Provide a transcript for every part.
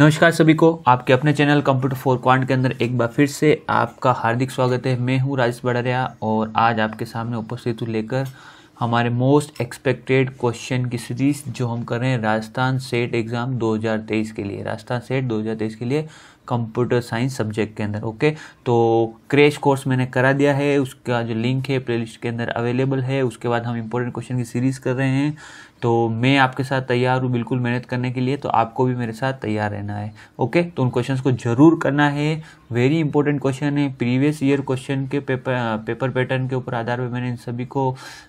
नमस्कार सभी को आपके अपने चैनल कंप्यूटर फोर क्वांट के अंदर एक बार फिर से आपका हार्दिक स्वागत है मैं हूं राजेश बड़रिया और आज आपके सामने उपस्थित हूँ लेकर हमारे मोस्ट एक्सपेक्टेड क्वेश्चन की सीरीज जो हम कर रहे हैं राजस्थान सेट एग्ज़ाम 2023 के लिए राजस्थान सेट 2023 के लिए कंप्यूटर साइंस सब्जेक्ट के अंदर ओके तो क्रैश कोर्स मैंने करा दिया है उसका जो लिंक है प्लेलिस्ट के अंदर अवेलेबल है उसके बाद हम इंपॉर्टेंट क्वेश्चन की सीरीज़ कर रहे हैं तो मैं आपके साथ तैयार हूँ बिल्कुल मेहनत करने के लिए तो आपको भी मेरे साथ तैयार रहना है ओके तो उन क्वेश्चंस को जरूर करना है वेरी इंपॉर्टेंट क्वेश्चन है प्रीवियस ईयर क्वेश्चन के पेपर पेपर पैटर्न के ऊपर आधार पर मैंने इन सभी को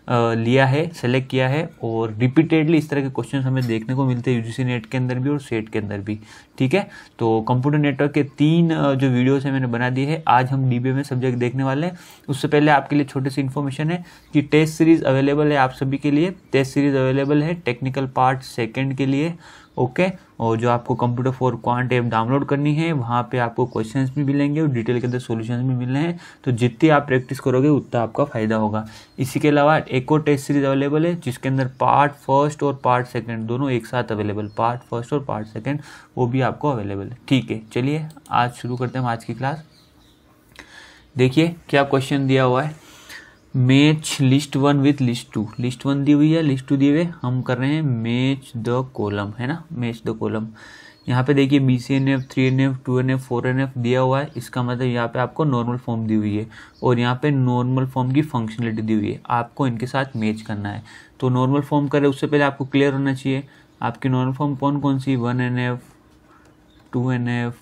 आ, लिया है सेलेक्ट किया है और रिपीटेडली इस तरह के क्वेश्चन हमें देखने को मिलते हैं यू नेट के अंदर भी और सेट के अंदर भी ठीक है तो कंप्यूटर नेटवर्क के तीन जो वीडियोज़ हैं मैंने बना दिए हैं आज हम डी में सब्जेक्ट देखने वाले हैं उससे पहले आपके लिए छोटे सी इन्फॉर्मेशन है कि टेस्ट सीरीज़ अवेलेबल है आप सभी के लिए टेस्ट सीरीज़ अवेलेबल अवेलेबल है टेक्निकल पार्ट सेकंड के लिए ओके और जो आपको computer for quant app download करनी है वहाँ पे आपको क्वेश्चंस भी मिलेंगे और डिटेल के अंदर सॉल्यूशंस भी मिल रहे हैं तो जितनी आप प्रैक्टिस करोगे उतना आपका फ़ायदा होगा इसी के अलावा एक और टेस्ट सीरीज अवेलेबल है जिसके अंदर पार्ट फर्स्ट और पार्ट सेकेंड दोनों एक साथ अवेलेबल पार्ट फर्स्ट और पार्ट सेकेंड वो भी आपको अवेलेबल है ठीक है चलिए आज शुरू करते हैं हम आज की क्लास देखिए क्या क्वेश्चन दिया हुआ है match list one with list two list one दी हुई है लिस्ट टू दिए हुए हम कर रहे हैं मैच द कॉलम है ना मैच द कॉलम यहाँ पे देखिए B C N F three N F two N F four N F दिया हुआ है इसका मतलब यहाँ पे आपको नॉर्मल फॉर्म दी हुई है और यहाँ पे नॉर्मल फॉर्म की फंक्शनलिटी दी हुई है आपको इनके साथ मैच करना है तो नॉर्मल फॉर्म करें उससे पहले आपको क्लियर होना चाहिए आपकी नॉर्मल फॉर्म कौन कौन सी one N F two N F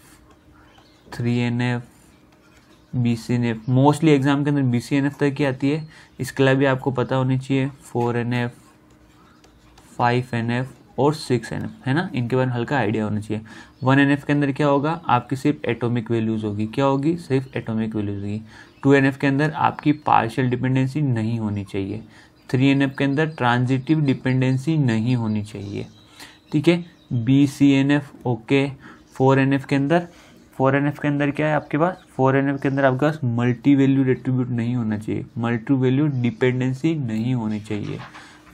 three N F B C N F mostly exam के अंदर बी सी एन एफ तक ही आती है इसके अलावा भी आपको पता होनी चाहिए four N F five N F और सिक्स एन एफ है ना इनके बारे में हल्का आइडिया होना चाहिए वन एन एफ के अंदर क्या होगा आपकी सिर्फ एटॉमिक वैल्यूज़ होगी क्या होगी सिर्फ एटॉमिक वैल्यूज़ होगी टू एन एफ के अंदर आपकी पार्शियल डिपेंडेंसी नहीं होनी चाहिए थ्री एन एफ के अंदर ट्रांजिटिव डिपेंडेंसी नहीं होनी चाहिए ठीक है B C N F okay four N F के अंदर फोर एन एफ के अंदर क्या है आपके पास फोर एन एफ के अंदर आपके पास मल्टी वैल्यू एट्रीब्यूट नहीं होना चाहिए मल्टी वैल्यू डिपेंडेंसी नहीं होनी चाहिए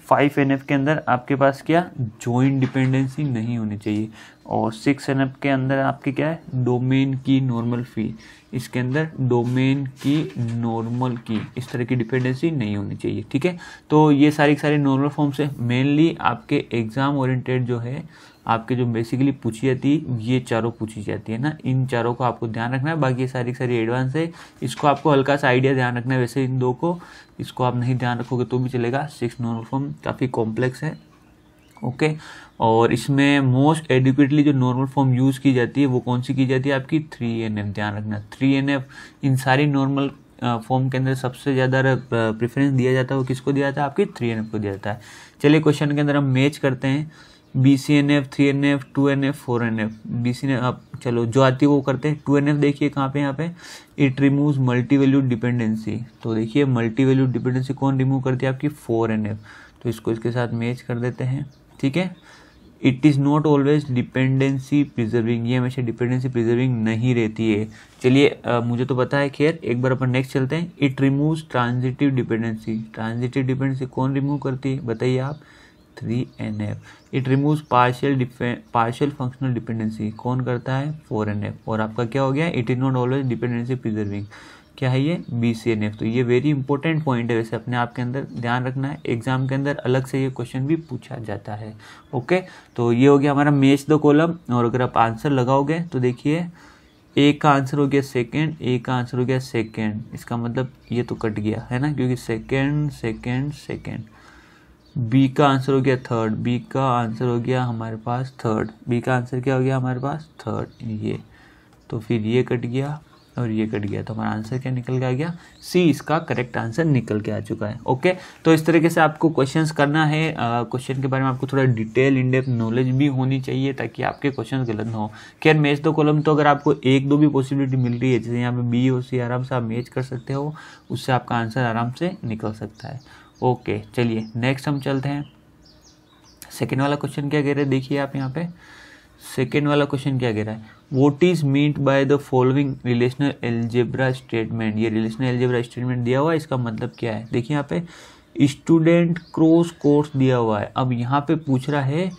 फाइव एन एफ के अंदर आपके पास क्या जॉइंट डिपेंडेंसी नहीं होनी चाहिए और सिक्स एन एफ के अंदर आपके क्या है डोमेन की नॉर्मल फी इसके अंदर डोमेन की नॉर्मल की इस तरह की डिपेंडेंसी नहीं होनी चाहिए ठीक है तो ये सारी सारी नॉर्मल फॉर्म्स है मेनली आपके एग्ज़ाम ओरिएंटेड जो है आपके जो बेसिकली पूछी जाती है ये चारों पूछी जाती है ना इन चारों को आपको ध्यान रखना है बाकी ये सारी सारी एडवांस है इसको आपको हल्का सा आइडिया ध्यान रखना है वैसे इन दो को इसको आप नहीं ध्यान रखोगे तो भी चलेगा सिक्स नॉर्मल फॉर्म काफ़ी कॉम्प्लेक्स है ओके और इसमें मोस्ट एडिक्वेटली जो नॉर्मल फॉर्म यूज़ की जाती है वो कौन सी की जाती है आपकी थ्री एन एफ ध्यान रखना थ्री एन एफ इन सारी नॉर्मल फॉर्म के अंदर सबसे ज़्यादा प्रेफरेंस दिया जाता है वो किसको दिया जाता है आपकी थ्री एन एफ को दिया जाता है चलिए क्वेश्चन के अंदर हम मैच करते हैं B C N F three N F two N F four N F B C F चलो जो आती है वो करते हैं टू एन एफ देखिए कहाँ पे यहाँ पे it remove multi value dependency तो देखिए मल्टी वैल्यू डिपेंडेंसी कौन रिमूव करती है आपकी फोर एन एफ तो इसको इसके साथ मैच कर देते हैं ठीक है it is not always dependency preserving ये हमेशा डिपेंडेंसी प्रिजर्विंग नहीं रहती है चलिए मुझे तो पता है खैर एक बार अपन नेक्स्ट चलते हैं it removes transitive dependency transitive dependency कौन रिमूव करती है बताइए आप three N F it removes partial partial functional dependency कौन करता है फोर एन एफ और आपका क्या हो गया it is not always dependency preserving क्या है ये बी सी एन एफ तो ये वेरी इंपॉर्टेंट पॉइंट है वैसे अपने आप के अंदर ध्यान रखना है एग्जाम के अंदर अलग से ये क्वेश्चन भी पूछा जाता है ओके तो ये हो गया हमारा मैच द कॉलम और अगर आप आंसर लगाओगे तो देखिए ए का आंसर हो गया सेकेंड ए का आंसर हो गया सेकेंड इसका मतलब ये तो कट गया है ना क्योंकि सेकेंड सेकेंड सेकेंड बी का आंसर हो गया थर्ड बी का आंसर हो गया हमारे पास थर्ड बी का आंसर क्या हो गया हमारे पास थर्ड ये तो फिर ये कट गया और ये कट गया तो हमारा आंसर क्या निकल के आ गया सी इसका करेक्ट आंसर निकल के आ चुका है ओके तो इस तरीके से आपको क्वेश्चंस करना है क्वेश्चन के बारे में आपको थोड़ा डिटेल इनडेप नॉलेज भी होनी चाहिए ताकि आपके क्वेश्चन गलत ना हो खैर मैच दो कॉलम तो अगर आपको एक दो भी पॉसिबिलिटी मिल रही है जैसे यहाँ पे बी और सी आराम से आप मैच कर सकते हो उससे आपका आंसर आराम से निकल सकता है ओके चलिए नेक्स्ट हम चलते हैं सेकेंड वाला क्वेश्चन क्या कह रहे हैं देखिए आप यहाँ पे सेकेंड वाला क्वेश्चन क्या कह रहा है what is meant by the following relational algebra statement ये रिलेशनल एलजेब्रा स्टेटमेंट दिया हुआ है इसका मतलब क्या है देखिए यहाँ पे स्टूडेंट क्रॉस कोर्स दिया हुआ है अब यहाँ पे पूछ रहा है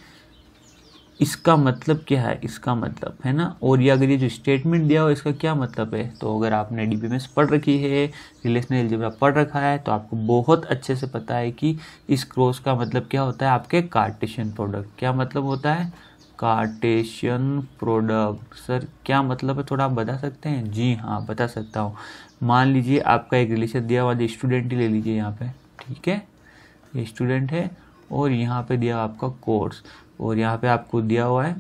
इसका मतलब क्या है इसका मतलब है ना और ये अगर ये जो स्टेटमेंट दिया हो इसका क्या मतलब है तो अगर आपने डी पढ़ रखी है रिलेशनल एल्जेब्रा पढ़ रखा है तो आपको बहुत अच्छे से पता है कि इस क्रॉस का मतलब क्या होता है आपके कार्टेशियन प्रोडक्ट क्या मतलब होता है कार्टेशियन प्रोडक्ट सर क्या मतलब है थोड़ा आप बता सकते हैं जी हाँ बता सकता हूँ मान लीजिए आपका एक रिलेशन दिया हुआ स्टूडेंट ही ले लीजिए यहाँ पे ठीक है ये स्टूडेंट है और यहाँ पे दिया आपका कोर्स और यहाँ पे आपको दिया हुआ है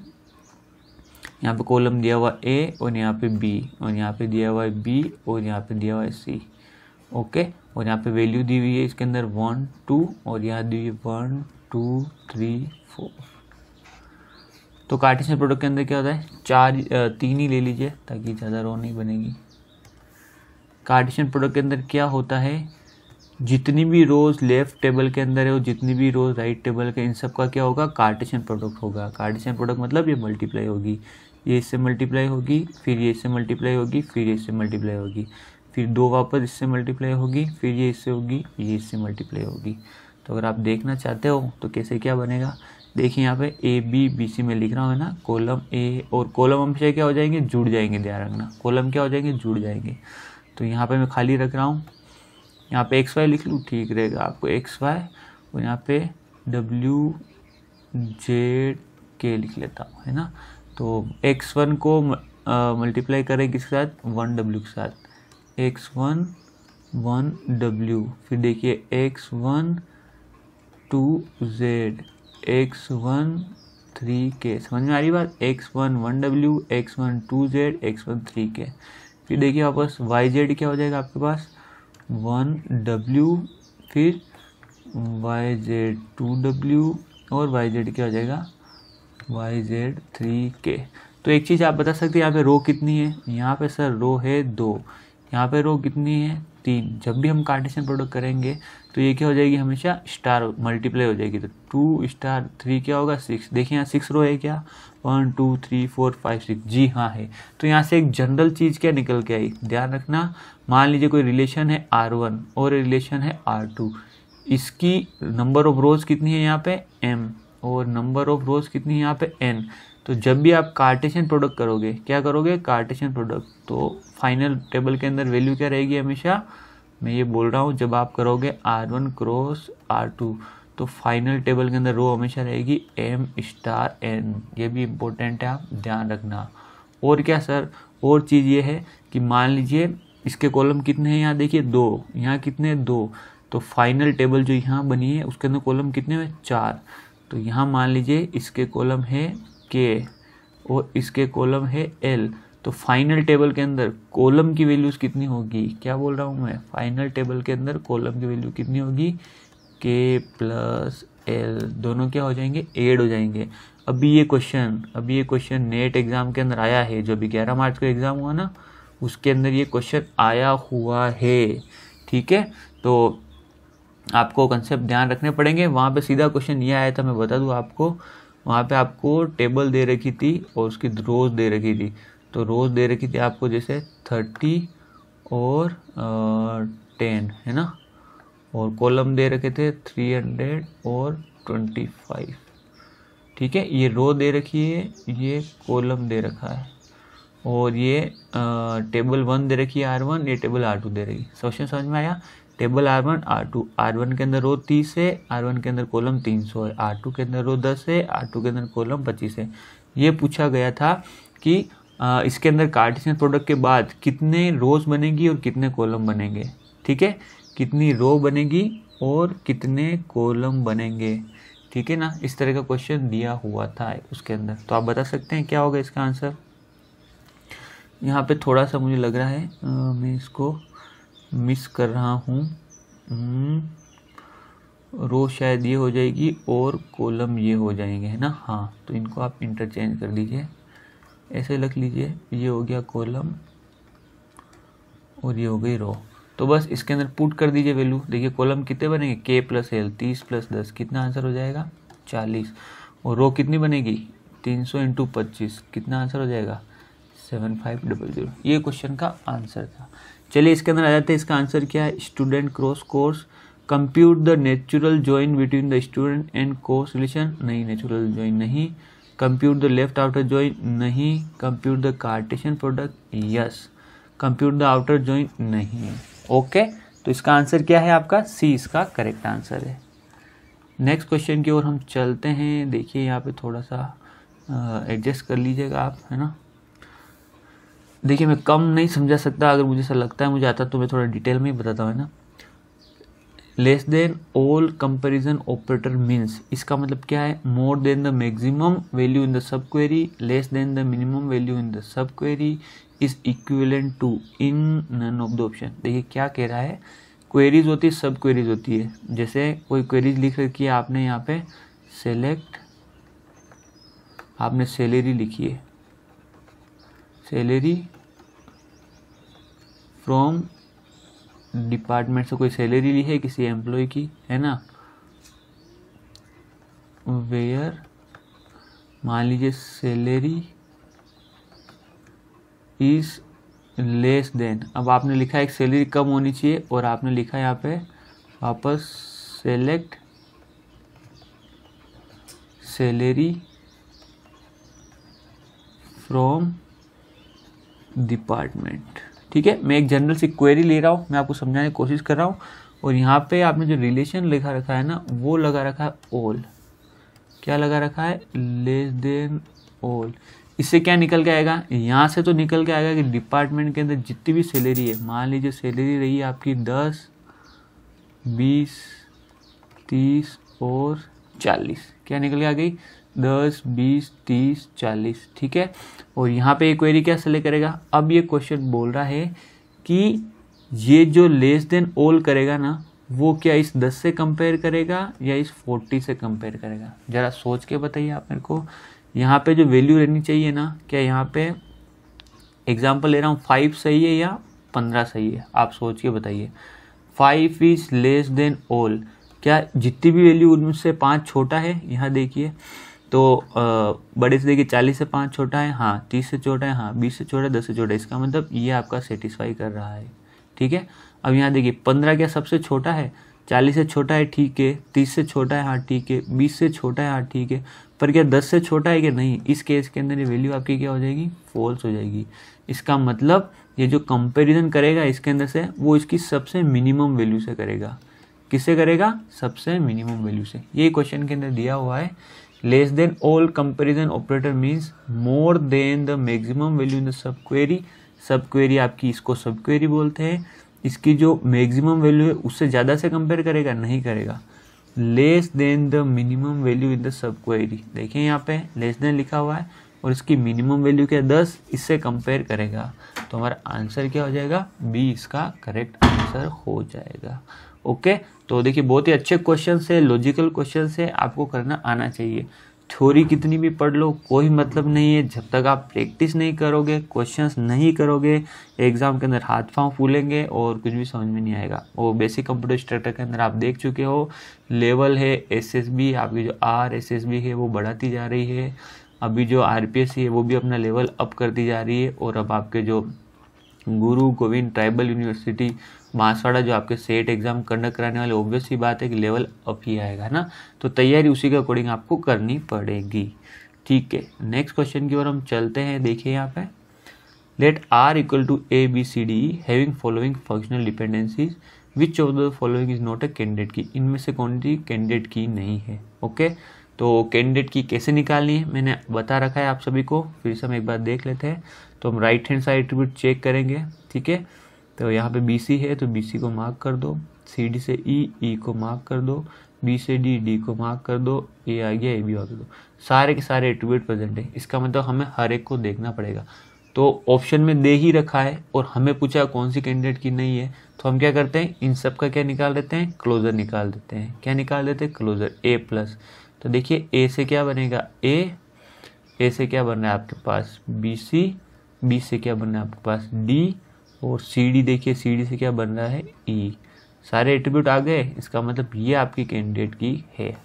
यहाँ पे कॉलम दिया हुआ ए और यहाँ पे बी और यहाँ पे दिया हुआ है बी और यहाँ पे दिया हुआ है सी ओके और यहाँ पे वैल्यू दी हुई है इसके अंदर वन टू और यहाँ दी हुई है वन टू थ्री फोर तो कार्टिशन प्रोडक्ट के अंदर क्या होता है चार तीन ही ले लीजिए ताकि ज़्यादा रो नहीं बनेगी कार्टिशन प्रोडक्ट के अंदर क्या होता है जितनी भी रोज लेफ्ट टेबल के अंदर है और जितनी भी रोज राइट टेबल के इन सब का क्या होगा कार्टेशन प्रोडक्ट होगा कार्टेशन प्रोडक्ट मतलब ये मल्टीप्लाई होगी ये इससे मल्टीप्लाई होगी फिर ये इससे मल्टीप्लाई होगी फिर ये इससे मल्टीप्लाई होगी फिर दो वापस इससे मल्टीप्लाई होगी फिर ये इससे होगी ये इससे मल्टीप्लाई होगी तो अगर आप देखना चाहते हो तो कैसे क्या बनेगा देखिए यहाँ पे ए बी बी सी में लिख रहा हूँ ना कॉलम ए और कॉलम हमसे क्या हो जाएंगे जुड़ जाएंगे ध्यान रखना कॉलम क्या हो जाएंगे जुड़ जाएंगे तो यहाँ पे मैं खाली रख रहा हूँ यहाँ पे एक्स वाई लिख लूँ ठीक रहेगा आपको एक्स वाई और यहाँ पे डब्ल्यू जेड के लिख लेता हूँ है ना तो एक्स वन को मल्टीप्लाई करें किसके साथ वन डब्ल्यू के साथ एक्स वन वन डब्ल्यू फिर देखिए X one two Z X one three के समझ में आ रही बात X one one W X one two Z X one three के फिर देखिए वापस वाई जेड क्या हो जाएगा आपके पास वन डब्ल्यू फिर वाई जेड टू डब्ल्यू और वाई जेड क्या हो जाएगा वाई जेड थ्री के तो एक चीज़ आप बता सकते हैं यहाँ पे रो कितनी है यहाँ पे सर रो है दो यहाँ पे रो कितनी है तीन जब भी हम कार्टेशियन प्रोडक्ट करेंगे तो ये क्या हो जाएगी हमेशा स्टार मल्टीप्लाई हो जाएगी तो टू स्टार थ्री क्या होगा सिक्स देखिए यहाँ सिक्स रो है क्या one two three four five six जी हाँ है तो यहाँ से एक जनरल चीज़ क्या निकल के आई ध्यान रखना मान लीजिए कोई रिलेशन है आर वन और रिलेशन है आर टू इसकी नंबर ऑफ रोज कितनी है यहाँ पे एम और नंबर ऑफ रोज कितनी है यहाँ पे एन तो जब भी आप कार्टेशन प्रोडक्ट करोगे क्या करोगे कार्टेशन प्रोडक्ट तो फाइनल टेबल के अंदर वैल्यू क्या रहेगी हमेशा मैं ये बोल रहा हूँ जब आप करोगे R one cross R two तो फाइनल टेबल के अंदर रो हमेशा रहेगी एम स्टार एन ये भी इम्पोर्टेंट है आप ध्यान रखना और क्या सर और चीज़ ये है कि मान लीजिए इसके कॉलम कितने हैं यहाँ देखिए दो यहाँ कितने दो तो फाइनल टेबल जो यहाँ बनी है उसके अंदर कॉलम कितने हैं चार तो यहाँ मान लीजिए इसके कॉलम है के और इसके कॉलम है एल तो फाइनल टेबल के अंदर कॉलम की वैल्यूज़ कितनी होगी क्या बोल रहा हूँ मैं फाइनल टेबल के अंदर कॉलम की वैल्यू कितनी होगी के प्लस एल दोनों क्या हो जाएंगे एड हो जाएंगे अभी ये क्वेश्चन अभी ये क्वेश्चन नेट एग्ज़ाम के अंदर आया है जो अभी ग्यारह मार्च को एग्ज़ाम हुआ ना उसके अंदर ये क्वेश्चन आया हुआ है ठीक है तो आपको कंसेप्ट ध्यान रखने पड़ेंगे वहाँ पे सीधा क्वेश्चन ये आया था मैं बता दूँ आपको वहाँ पे आपको टेबल दे रखी थी और उसकी रोज दे रखी थी तो रोज़ दे रखी थी आपको जैसे थर्टी और टेन है ना और कॉलम दे रखे थे थ्री हंड्रेड और ट्वेंटी फाइव ठीक है ये रो दे रखी है ये कॉलम दे रखा है और ये आ, टेबल वन दे रखी है आर वन ये टेबल आर टू दे रही है सोचने समझ में आया table R one R two R one के अंदर रो तीस है आर वन के अंदर कॉलम तीन सौ है आर टू के अंदर रो दस है आर टू के अंदर कॉलम पच्चीस है ये पूछा गया था कि इसके अंदर कार्टिशन प्रोडक्ट के बाद कितने रोज बनेगी और कितने कॉलम बनेंगे ठीक है कितनी रो बनेगी और कितने कॉलम बनेंगे ठीक है ना इस तरह का क्वेश्चन दिया हुआ था उसके अंदर तो आप बता सकते हैं क्या होगा इसका आंसर यहाँ पे थोड़ा सा मुझे लग रहा है आ, मैं इसको मिस कर रहा हूँ रो हम्म, शायद ये हो जाएगी और कॉलम ये हो जाएंगे है ना हाँ तो इनको आप इंटरचेंज कर दीजिए ऐसे लिख लीजिए ये हो गया कॉलम और ये हो गई रो तो बस इसके अंदर पुट कर दीजिए वैल्यू देखिए कॉलम कितने बनेंगे के प्लस एल तीस प्लस दस कितना आंसर हो जाएगा चालीस और रो कितनी बनेगी तीन सौ इंटू पच्चीस कितना आंसर हो जाएगा सेवन फाइव डबल जीरो ये क्वेश्चन का आंसर था चलिए इसके अंदर आ जाते हैं इसका आंसर क्या है student cross course compute the natural join between the student and course relation नहीं नेचुरल ज्वाइन नहीं compute the left outer joint नहीं compute the cartesian product yes compute the outer joint नहीं ओके okay? तो इसका answer क्या है आपका C इसका करेक्ट आंसर है नेक्स्ट क्वेश्चन की ओर हम चलते हैं देखिए यहाँ पे थोड़ा सा एडजस्ट कर लीजिएगा आप है ना देखिए मैं कम नहीं समझा सकता अगर मुझे ऐसा लगता है मुझे आता तो मैं थोड़ा डिटेल में ही बताता हूँ है ना less than all comparison operator means इसका मतलब क्या है more than the maximum value in the sub query less than the minimum value in the sub query is equivalent to in none of the option देखिए क्या कह रहा है queries होती है सब क्वेरीज होती है जैसे कोई क्वेरीज लिख रखी है आपने यहाँ पे सेलेक्ट आपने सैलरी लिखी है सैलरी फ्रॉम डिपार्टमेंट से कोई सैलरी ली है किसी एम्प्लॉय की है ना वेयर मान लीजिए सैलरी इज लेस देन अब आपने लिखा है एक सैलरी कम होनी चाहिए और आपने लिखा यहाँ पे वापस सेलेक्ट सैलरी फ्रॉम डिपार्टमेंट ठीक है मैं एक जनरल सी क्वेरी ले रहा हूँ मैं आपको समझाने की कोशिश कर रहा हूँ और यहाँ पे आपने जो रिलेशन लिखा रखा है ना वो लगा रखा है ऑल क्या लगा रखा है लेस देन ओल इससे क्या निकल के आएगा यहाँ से तो निकल के आएगा कि डिपार्टमेंट के अंदर जितनी भी सैलरी है मान लीजिए सैलरी रही है आपकी दस बीस तीस और चालीस क्या निकल के आ गई दस बीस तीस चालीस ठीक है और यहाँ पे ये क्वेरी क्या सेलेक्ट करेगा अब ये क्वेश्चन बोल रहा है कि ये जो लेस देन ऑल करेगा ना वो क्या इस दस से कंपेयर करेगा या इस फोर्टी से कंपेयर करेगा ज़रा सोच के बताइए आप मेरे को यहाँ पे जो वैल्यू रहनी चाहिए ना क्या यहाँ पे एग्जाम्पल ले रहा हूँ फाइव सही है या पंद्रह सही है आप सोच के बताइए five is less than all क्या जितनी भी वैल्यू उनमें से पाँच छोटा है यहाँ देखिए तो आ, बड़े से देखिए चालीस से पाँच छोटा है हाँ तीस से छोटा है हाँ बीस से छोटा है दस से छोटा है इसका मतलब ये आपका सेटिस्फाई कर रहा है ठीक है अब यहाँ देखिए पंद्रह क्या सबसे छोटा है चालीस से छोटा है ठीक है तीस से छोटा है हाँ ठीक है बीस से छोटा है हाँ ठीक है पर क्या दस से छोटा है कि नहीं इस केस के अंदर ये वैल्यू आपकी क्या हो जाएगी फॉल्स हो जाएगी इसका मतलब ये जो कंपेरिजन करेगा इसके अंदर से वो इसकी सबसे मिनिमम वैल्यू से करेगा किससे करेगा सबसे मिनिमम वैल्यू से ये क्वेश्चन के अंदर दिया हुआ है less than all comparison operator means more than the maximum value in the sub query sub query आपकी इसको सब क्वेरी बोलते हैं इसकी जो मैक्सिमम वैल्यू है उससे ज़्यादा से कंपेयर करेगा नहीं करेगा less than the minimum value in the sub query देखिए यहाँ पे लेस देन लिखा हुआ है और इसकी मिनिमम वैल्यू क्या है दस इससे कंपेयर करेगा तो हमारा आंसर क्या हो जाएगा बी इसका करेक्ट आंसर हो जाएगा ओके okay? तो देखिए बहुत ही अच्छे क्वेश्चन है लॉजिकल क्वेश्चन है आपको करना आना चाहिए थ्योरी कितनी भी पढ़ लो कोई मतलब नहीं है जब तक आप प्रैक्टिस नहीं करोगे क्वेश्चंस नहीं करोगे एग्ज़ाम के अंदर हाथ पाँव फूलेंगे और कुछ भी समझ में नहीं आएगा वो बेसिक कंप्यूटर स्ट्रक्चर के अंदर आप देख चुके हो लेवल है एसएसबी आपकी जो आर एसएसबी है वो बढ़ाती जा रही है अभी जो आर है वो भी अपना लेवल अप करती जा रही है और अब आपके जो गुरु गोविंद ट्राइबल यूनिवर्सिटी बांसवाड़ा जो आपके सेट एग्जाम कंडक्ट कराने वाले ऑब्वियस ही बात है कि लेवल अप ही आएगा ना तो तैयारी उसी के अकॉर्डिंग आपको करनी पड़ेगी ठीक है नेक्स्ट क्वेश्चन की ओर हम चलते हैं देखिए यहाँ पे let R equal to A B C D having following functional dependencies which of the following is not a candidate key इनमें से कौन सी कैंडिडेट की नहीं है ओके okay? तो कैंडिडेट की कैसे निकालनी है मैंने बता रखा है आप सभी को फिर से हम एक बार देख लेते हैं तो हम right hand side attribute check करेंगे ठीक है तो यहाँ पे बी है तो बी को मार्क कर दो डी से E E को मार्क कर दो बी से डी डी को मार्क कर दो ए आ गया ए बी आ दो सारे के सारे एट्रीब्यूट प्रेजेंट है इसका मतलब हमें हर एक को देखना पड़ेगा तो ऑप्शन में दे ही रखा है और हमें पूछा कौन सी कैंडिडेट की नहीं है तो हम क्या करते हैं इन सब का क्या निकाल देते हैं क्लोजर निकाल देते हैं क्या निकाल देते हैं क्लोजर ए प्लस तो देखिए ए से क्या बनेगा ए ए से क्या बन रहा है आपके पास बी सी बी से क्या बन रहा है आपके पास डी और सी डी देखिए सी डी से क्या बन रहा है ई e. सारे एट्रीब्यूट आ गए इसका मतलब ये आपकी कैंडिडेट की है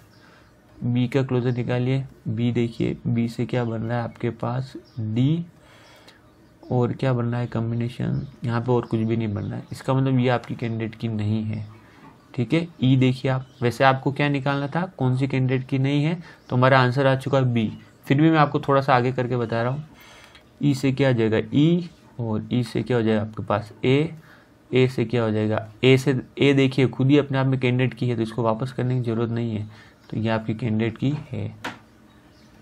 बी का क्लोजर निकालिए बी देखिए बी से क्या बन रहा है आपके पास डी और क्या बन रहा है कॉम्बिनेशन यहाँ पे और कुछ भी नहीं बन रहा है इसका मतलब ये आपकी कैंडिडेट की नहीं है ठीक है ई e देखिए आप वैसे आपको क्या निकालना था कौन सी कैंडिडेट की नहीं है तो हमारा आंसर आ चुका है बी फिर भी मैं आपको थोड़ा सा आगे करके बता रहा हूँ ई e से क्या आ जाएगा ई e और ई से क्या हो जाएगा आपके पास ए ए से क्या हो जाएगा ए से ए देखिए खुद ही अपने आप में कैंडिडेट की है तो इसको वापस करने की ज़रूरत नहीं है तो ये आपकी कैंडिडेट की है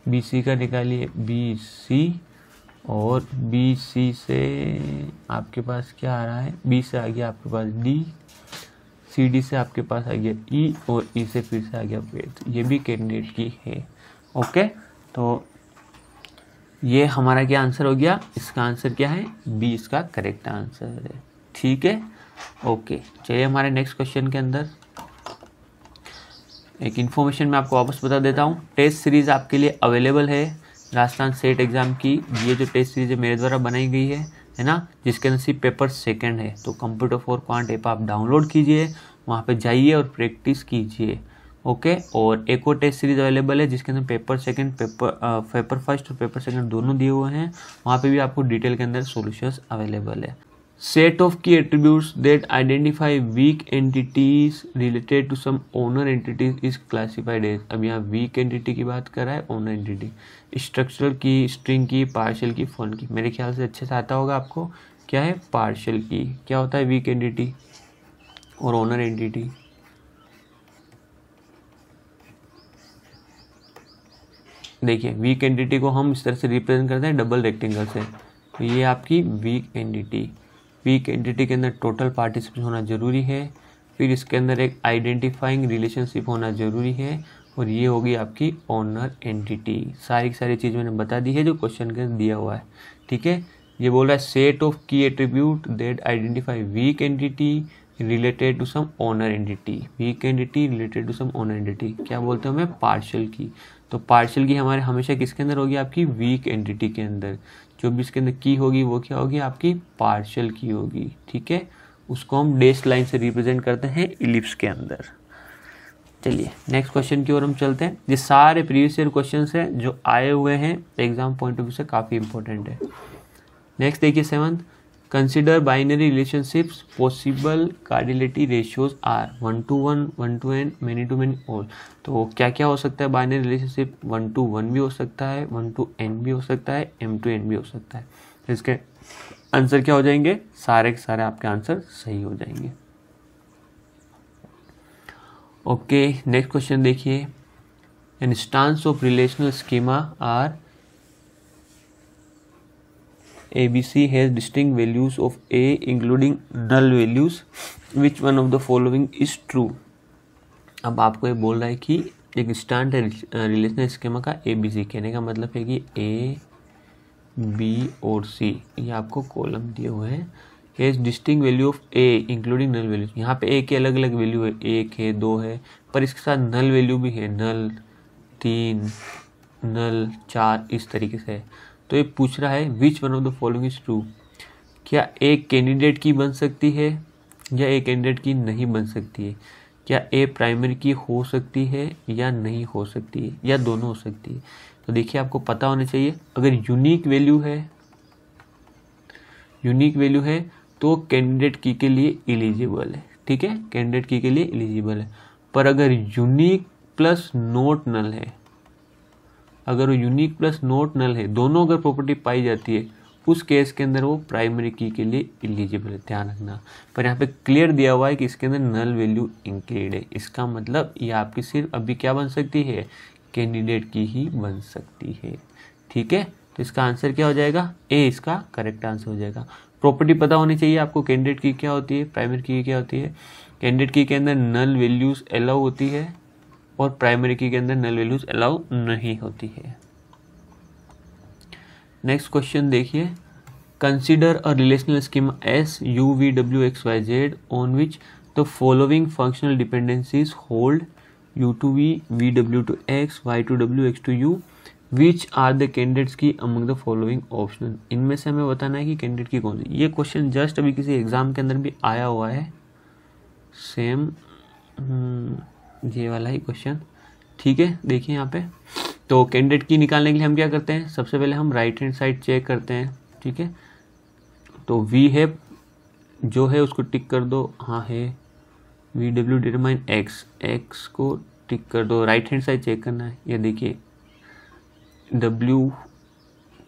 बी सी का निकालिए बी सी और बी सी से आपके पास क्या आ रहा है बी से आ गया आपके पास डी सी डी से आपके पास आ गया ई e और ई e से फिर से आ गया वेद ये भी कैंडिडेट की है ओके तो ये हमारा क्या आंसर हो गया इसका आंसर क्या है बी इसका करेक्ट आंसर है ठीक है ओके चलिए हमारे नेक्स्ट क्वेश्चन के अंदर एक इन्फॉर्मेशन मैं आपको वापस बता देता हूँ टेस्ट सीरीज़ आपके लिए अवेलेबल है राजस्थान सेट एग्ज़ाम की ये जो टेस्ट सीरीज़ है मेरे द्वारा बनाई गई है है ना जिसके अंदर सिर्फ पेपर सेकेंड है तो कंप्यूटर फॉर क्वांट ऐप आप डाउनलोड कीजिए वहाँ पर जाइए और प्रैक्टिस कीजिए ओके और एक और टेस्ट सीरीज अवेलेबल है जिसके अंदर पेपर सेकंड पेपर आ, पेपर फर्स्ट और पेपर सेकंड दोनों दिए हुए हैं वहाँ पे भी आपको डिटेल के अंदर सॉल्यूशंस अवेलेबल है set of key attribute that identify weak entities related to some owner entities is classified as अब यहाँ वीक एंटिटी की बात कर रहा है owner entity structural key string key partial key foreign key मेरे ख्याल से अच्छे से आता होगा आपको क्या है पार्शल की क्या होता है वीक एंटिटी और ओनर एंटिटी देखिए वीक एंटिटी को हम इस तरह से रिप्रेजेंट करते हैं डबल रेक्टेंगल से ये आपकी वीक एंटिटी वीक एंटिटी के अंदर टोटल पार्टिसिपेशन होना ज़रूरी है फिर इसके अंदर एक आइडेंटिफाइंग रिलेशनशिप होना ज़रूरी है और ये होगी आपकी ओनर एंटिटी सारी सारी चीज़ मैंने बता दी है जो क्वेश्चन के अंदर दिया हुआ है ठीक है ये बोल रहा है set of key attribute that identify weak entity related to some owner entity weak entity related to some owner entity क्या बोलते हैं हमें पार्शल की तो पार्शल की हमारे हमेशा किसके अंदर होगी आपकी वीक एंटिटी के अंदर चौबीस के अंदर की होगी वो क्या होगी आपकी पार्शियल की होगी ठीक है उसको हम डेस्ट लाइन से रिप्रेजेंट करते हैं इलिप्स के अंदर चलिए नेक्स्ट क्वेश्चन की ओर हम चलते हैं ये सारे प्रीवियस ईयर क्वेश्चन हैं जो आए हुए हैं एग्जाम पॉइंट ऑफ व्यू से काफ़ी इंपॉर्टेंट है नेक्स्ट देखिए seventh consider binary relationship possible cardinality ratios are one to one one to N many to many all तो क्या क्या हो सकता है binary relationship one to one भी हो सकता है वन टू एन भी हो सकता है एम टू एन भी हो सकता है इसके आंसर क्या हो जाएंगे सारे के सारे आपके आंसर सही हो जाएंगे ओके नेक्स्ट क्वेश्चन देखिए instance of relational schema are ABC has distinct values of A including null values which one of the following is true अब आपको ये बोल रहा है कि एक स्टैंड रिलेशन स्केमा का ए बी सी कहने का मतलब है कि ए बी और सी ये आपको कॉलम दिए हुए हैं has distinct value of A including null value यहाँ पे ए के अलग अलग वैल्यू है एक है दो है पर इसके साथ नल वैल्यू भी है नल तीन नल चार इस तरीके से है तो ये पूछ रहा है which one of the following is true क्या ए कैंडिडेट की बन सकती है या ए कैंडिडेट की नहीं बन सकती है क्या ए प्राइमरी की हो सकती है या नहीं हो सकती है या दोनों हो सकती है तो देखिए आपको पता होना चाहिए अगर यूनिक वैल्यू है यूनिक वैल्यू है तो कैंडिडेट की के लिए एलिजिबल है ठीक है कैंडिडेट की के लिए एलिजिबल है पर अगर यूनिक प्लस नोट नल है अगर वो यूनिक प्लस नोट नल है दोनों अगर प्रॉपर्टी पाई जाती है उस केस के अंदर वो प्राइमरी की के लिए एलिजिबल है ध्यान रखना पर यहाँ पे क्लियर दिया हुआ है कि इसके अंदर नल वैल्यू इंक्लूड है इसका मतलब ये आपकी सिर्फ अभी क्या बन सकती है कैंडिडेट की ही बन सकती है ठीक है तो इसका आंसर क्या हो जाएगा ए इसका करेक्ट आंसर हो जाएगा प्रॉपर्टी पता होनी चाहिए आपको कैंडिडेट की क्या होती है प्राइमरी की क्या होती है कैंडिडेट की के अंदर नल वैल्यूज एलाउ होती है और प्राइमरी की के अंदर नल वैल्यूज अलाउ नहीं होती है नेक्स्ट क्वेश्चन देखिए consider a relational scheme S U V W X Y Z on which the following functional dependencies hold U to V V W to X Y to W X to U which are the candidates key among the following option इनमें से हमें बताना है कि candidate की कौन सी ये question just अभी किसी एग्जाम के अंदर भी आया हुआ है सेम ये वाला ही क्वेश्चन ठीक है देखिए यहाँ पे तो कैंडिडेट की निकालने के लिए हम क्या करते हैं सबसे पहले हम राइट हैंड साइड चेक करते हैं ठीक है तो वी है जो है उसको टिक कर दो हाँ है V W determine X X को टिक कर दो राइट हैंड साइड चेक करना है ये देखिए डब्ल्यू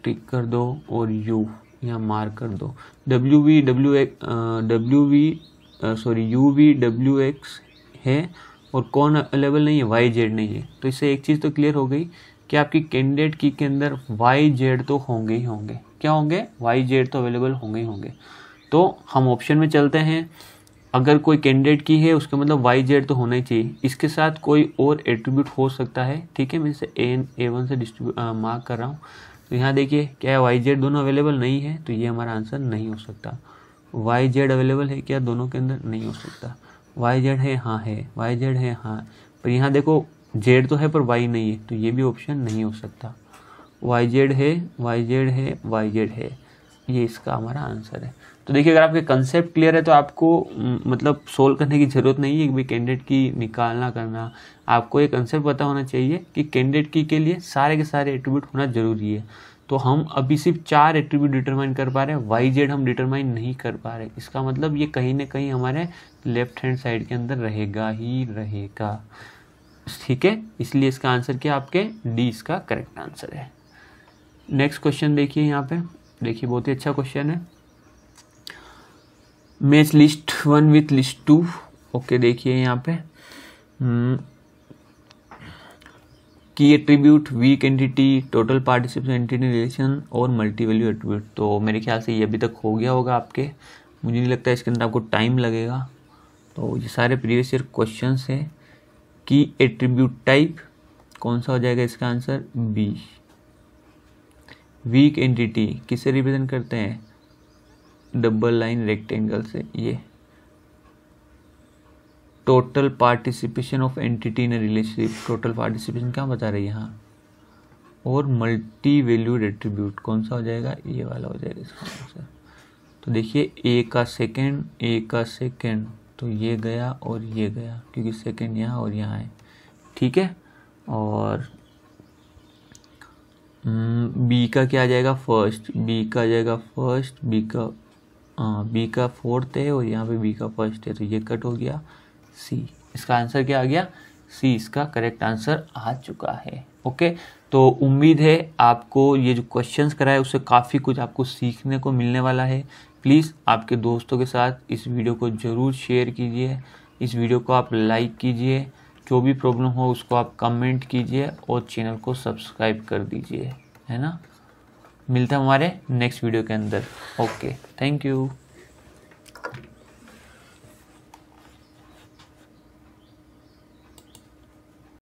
टिक कर दो और यू यहाँ मार्क कर दो W V W X W V sorry U V W X है और कौन अवेलेबल नहीं है वाई जेड नहीं है तो इससे एक चीज़ तो क्लियर हो गई कि आपकी कैंडिडेट की के अंदर वाई जेड तो होंगे ही होंगे क्या होंगे वाई जेड तो अवेलेबल होंगे ही होंगे तो हम ऑप्शन में चलते हैं अगर कोई कैंडिडेट की है उसका मतलब वाई जेड तो होना ही चाहिए इसके साथ कोई और एट्रीब्यूट हो सकता है ठीक है मैं इसे ए एन ए वन से डिस्ट्रीब्यूट मार्क कर रहा हूँ तो यहाँ देखिए क्या वाई जेड दोनों अवेलेबल नहीं है तो ये हमारा आंसर नहीं हो सकता वाई जेड अवेलेबल है क्या दोनों के अंदर नहीं हो सकता वाई जेड है हाँ है वाई जेड है हाँ पर यहाँ देखो जेड तो है पर वाई नहीं है तो ये भी ऑप्शन नहीं हो सकता वाई जेड है वाई जेड है वाई जेड है ये इसका हमारा आंसर है तो देखिए अगर आपके कंसेप्ट क्लियर है तो आपको मतलब सोल्व करने की ज़रूरत नहीं है कि भाई कैंडिडेट की निकालना करना आपको ये कंसेप्ट पता होना चाहिए कि कैंडिडेट की के लिए सारे के सारे एट्रीब्यूट होना ज़रूरी है तो हम अभी सिर्फ चार एट्रीब्यूट डिटरमाइन कर पा रहे हैं वाई जेड हम डिटरमाइन नहीं कर पा रहे इसका मतलब ये कहीं ना कहीं हमारे लेफ्ट हैंड साइड के अंदर रहेगा ही रहेगा ठीक है इसलिए इसका आंसर क्या आपके डी इसका करेक्ट आंसर है नेक्स्ट क्वेश्चन देखिए यहाँ पे देखिए बहुत ही अच्छा क्वेश्चन है match list one with list two okay देखिए यहाँ पे हम्म, key attribute weak entity total participation entity relation और मल्टी वैल्यू एट्रीब्यूट तो मेरे ख्याल से ये अभी तक हो गया होगा आपके मुझे नहीं लगता इसके अंदर आपको टाइम लगेगा तो ये सारे प्रीवियस ईयर क्वेश्चन हैं की एट्रीब्यूट टाइप कौन सा हो जाएगा इसका आंसर बी वीक एंटिटी किसे रिप्रेजेंट करते हैं डबल लाइन रेक्टेंगल से ये total participation of entity in relationship total participation क्या बता रही है यहाँ और मल्टी वैल्यू एट्रीब्यूट कौन सा हो जाएगा ये वाला हो जाएगा इसका आंसर तो देखिए ए का सेकेंड ए का सेकेंड तो ये गया और ये गया क्योंकि सेकेंड यहाँ और यहाँ है ठीक है और बी हम्म, का क्या आ जाएगा फर्स्ट बी का आ जाएगा फर्स्ट बी का बी हाँ, का फोर्थ है और यहाँ पे बी का फर्स्ट है तो ये कट हो गया सी इसका आंसर क्या आ गया सी इसका करेक्ट आंसर आ चुका है ओके तो उम्मीद है आपको ये जो क्वेश्चंस कराए उससे काफ़ी कुछ आपको सीखने को मिलने वाला है प्लीज़ आपके दोस्तों के साथ इस वीडियो को ज़रूर शेयर कीजिए इस वीडियो को आप लाइक कीजिए जो भी प्रॉब्लम हो उसको आप कमेंट कीजिए और चैनल को सब्सक्राइब कर दीजिए है ना मिलते हैं हमारे नेक्स्ट वीडियो के अंदर ओके थैंक यू